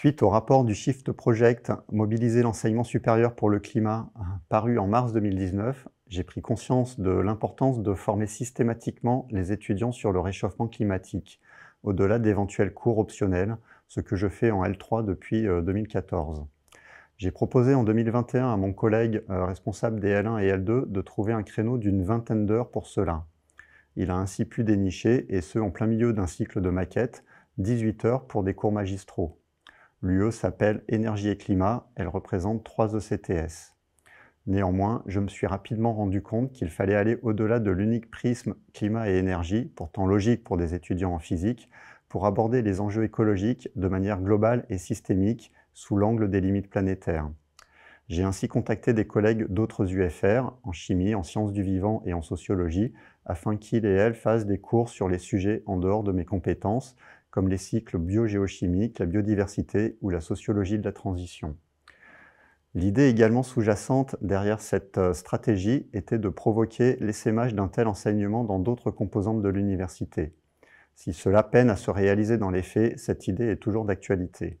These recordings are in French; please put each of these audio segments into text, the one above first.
Suite au rapport du Shift Project Mobiliser l'enseignement supérieur pour le climat hein, paru en mars 2019, j'ai pris conscience de l'importance de former systématiquement les étudiants sur le réchauffement climatique, au-delà d'éventuels cours optionnels, ce que je fais en L3 depuis 2014. Euh, j'ai proposé en 2021 à mon collègue euh, responsable des L1 et L2 de trouver un créneau d'une vingtaine d'heures pour cela. Il a ainsi pu dénicher, et ce en plein milieu d'un cycle de maquettes, 18 heures pour des cours magistraux. L'UE s'appelle Énergie et Climat, elle représente trois ECTS. Néanmoins, je me suis rapidement rendu compte qu'il fallait aller au-delà de l'unique prisme climat et énergie, pourtant logique pour des étudiants en physique, pour aborder les enjeux écologiques de manière globale et systémique sous l'angle des limites planétaires. J'ai ainsi contacté des collègues d'autres UFR, en chimie, en sciences du vivant et en sociologie, afin qu'ils et elles fassent des cours sur les sujets en dehors de mes compétences, comme les cycles biogéochimiques, la biodiversité ou la sociologie de la transition. L'idée également sous-jacente derrière cette euh, stratégie était de provoquer l'essaimage d'un tel enseignement dans d'autres composantes de l'université. Si cela peine à se réaliser dans les faits, cette idée est toujours d'actualité.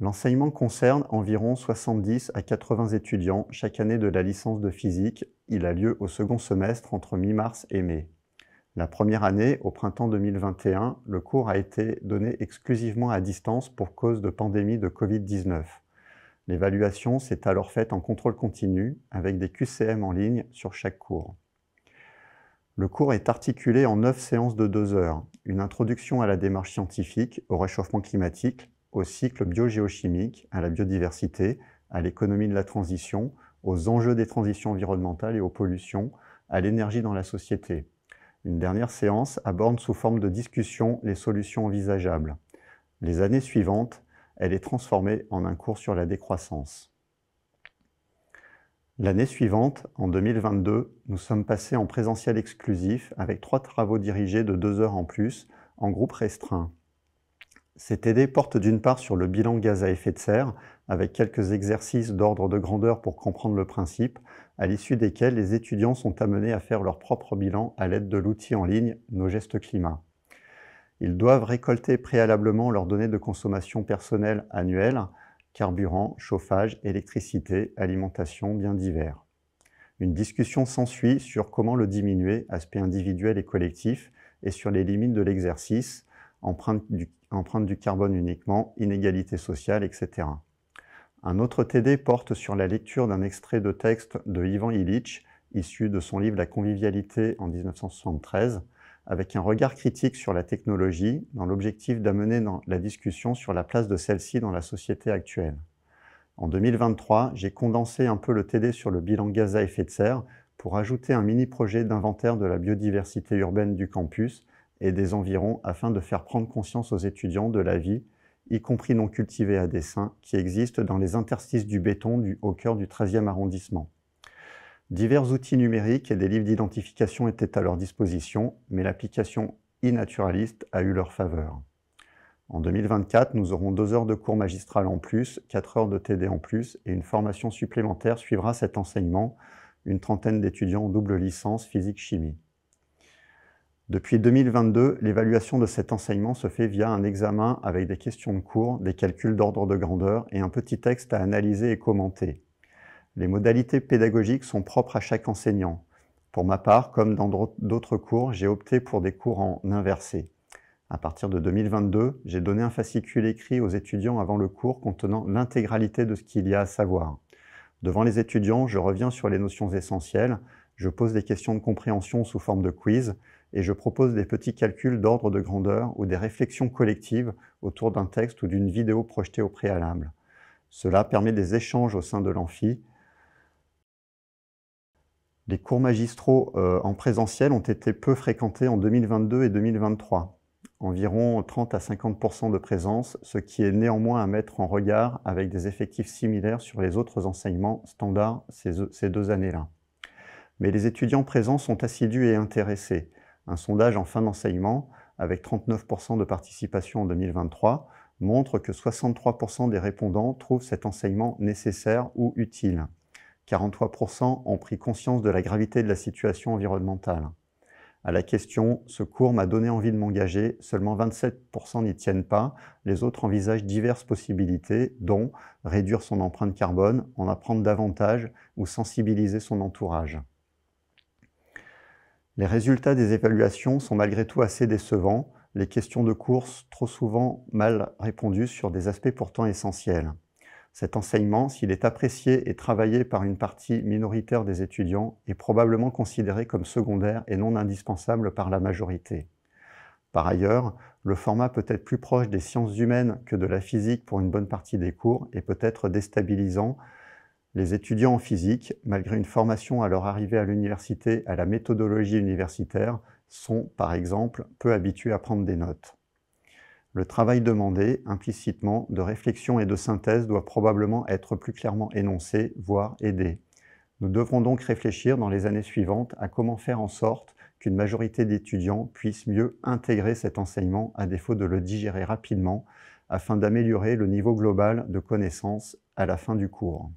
L'enseignement concerne environ 70 à 80 étudiants chaque année de la licence de physique. Il a lieu au second semestre entre mi-mars et mai. La première année, au printemps 2021, le cours a été donné exclusivement à distance pour cause de pandémie de Covid-19. L'évaluation s'est alors faite en contrôle continu avec des QCM en ligne sur chaque cours. Le cours est articulé en neuf séances de deux heures, une introduction à la démarche scientifique, au réchauffement climatique, au cycle biogéochimique, à la biodiversité, à l'économie de la transition, aux enjeux des transitions environnementales et aux pollutions, à l'énergie dans la société. Une dernière séance aborde sous forme de discussion les solutions envisageables. Les années suivantes, elle est transformée en un cours sur la décroissance. L'année suivante, en 2022, nous sommes passés en présentiel exclusif avec trois travaux dirigés de deux heures en plus, en groupe restreint. Cette idée porte d'une part sur le bilan gaz à effet de serre, avec quelques exercices d'ordre de grandeur pour comprendre le principe, à l'issue desquels les étudiants sont amenés à faire leur propre bilan à l'aide de l'outil en ligne Nos gestes climat. Ils doivent récolter préalablement leurs données de consommation personnelle annuelle, carburant, chauffage, électricité, alimentation, bien divers. Une discussion s'ensuit sur comment le diminuer, aspect individuel et collectif, et sur les limites de l'exercice, empreinte du, carbone uniquement, inégalité sociale, etc. Un autre TD porte sur la lecture d'un extrait de texte de Ivan Illich, issu de son livre La convivialité en 1973, avec un regard critique sur la technologie, dans l'objectif d'amener la discussion sur la place de celle-ci dans la société actuelle. En 2023, j'ai condensé un peu le TD sur le bilan gaz à effet de serre pour ajouter un mini-projet d'inventaire de la biodiversité urbaine du campus et des environs afin de faire prendre conscience aux étudiants de la vie, y compris non cultivée à dessin, qui existe dans les interstices du béton du, au cœur du 13e arrondissement. Divers outils numériques et des livres d'identification étaient à leur disposition, mais l'application e-naturaliste a eu leur faveur. En 2024, nous aurons deux heures de cours magistral en plus, quatre heures de TD en plus, et une formation supplémentaire suivra cet enseignement, une trentaine d'étudiants en double licence physique-chimie. Depuis 2022, l'évaluation de cet enseignement se fait via un examen avec des questions de cours, des calculs d'ordre de grandeur et un petit texte à analyser et commenter. Les modalités pédagogiques sont propres à chaque enseignant. Pour ma part, comme dans d'autres cours, j'ai opté pour des cours en inversé. À partir de 2022, j'ai donné un fascicule écrit aux étudiants avant le cours contenant l'intégralité de ce qu'il y a à savoir. Devant les étudiants, je reviens sur les notions essentielles, je pose des questions de compréhension sous forme de quiz, et je propose des petits calculs d'ordre de grandeur ou des réflexions collectives autour d'un texte ou d'une vidéo projetée au préalable. Cela permet des échanges au sein de l'amphi. Les cours magistraux euh, en présentiel ont été peu fréquentés en 2022 et 2023, environ 30 à 50 de présence, ce qui est néanmoins à mettre en regard avec des effectifs similaires sur les autres enseignements standards ces deux années-là. Mais les étudiants présents sont assidus et intéressés un sondage en fin d'enseignement, avec 39% de participation en 2023, montre que 63% des répondants trouvent cet enseignement nécessaire ou utile. 43% ont pris conscience de la gravité de la situation environnementale. À la question « Ce cours m'a donné envie de m'engager », seulement 27% n'y tiennent pas. Les autres envisagent diverses possibilités, dont réduire son empreinte carbone, en apprendre davantage ou sensibiliser son entourage. Les résultats des évaluations sont malgré tout assez décevants, les questions de course trop souvent mal répondues sur des aspects pourtant essentiels. Cet enseignement, s'il est apprécié et travaillé par une partie minoritaire des étudiants, est probablement considéré comme secondaire et non indispensable par la majorité. Par ailleurs, le format peut être plus proche des sciences humaines que de la physique pour une bonne partie des cours et peut être déstabilisant les étudiants en physique, malgré une formation à leur arrivée à l'université à la méthodologie universitaire, sont, par exemple, peu habitués à prendre des notes. Le travail demandé, implicitement, de réflexion et de synthèse doit probablement être plus clairement énoncé, voire aidé. Nous devrons donc réfléchir dans les années suivantes à comment faire en sorte qu'une majorité d'étudiants puissent mieux intégrer cet enseignement à défaut de le digérer rapidement afin d'améliorer le niveau global de connaissances à la fin du cours.